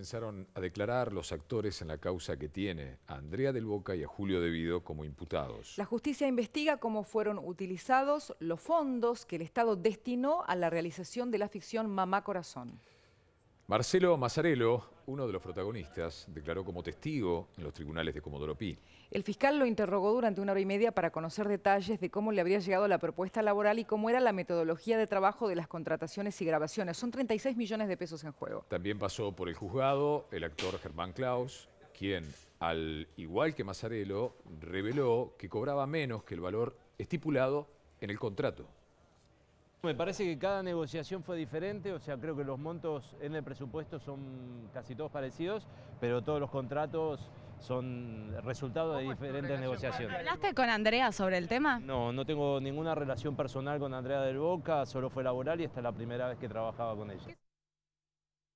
comenzaron a declarar los actores en la causa que tiene a Andrea del Boca y a Julio Devido como imputados. La justicia investiga cómo fueron utilizados los fondos que el Estado destinó a la realización de la ficción Mamá Corazón. Marcelo Mazzarello, uno de los protagonistas, declaró como testigo en los tribunales de Comodoro Pi. El fiscal lo interrogó durante una hora y media para conocer detalles de cómo le habría llegado la propuesta laboral y cómo era la metodología de trabajo de las contrataciones y grabaciones. Son 36 millones de pesos en juego. También pasó por el juzgado el actor Germán Klaus, quien, al igual que Mazzarello, reveló que cobraba menos que el valor estipulado en el contrato. Me parece que cada negociación fue diferente, o sea, creo que los montos en el presupuesto son casi todos parecidos, pero todos los contratos son resultado de diferentes negociaciones. ¿Hablaste con Andrea sobre el tema? No, no tengo ninguna relación personal con Andrea del Boca, solo fue laboral y esta es la primera vez que trabajaba con ella.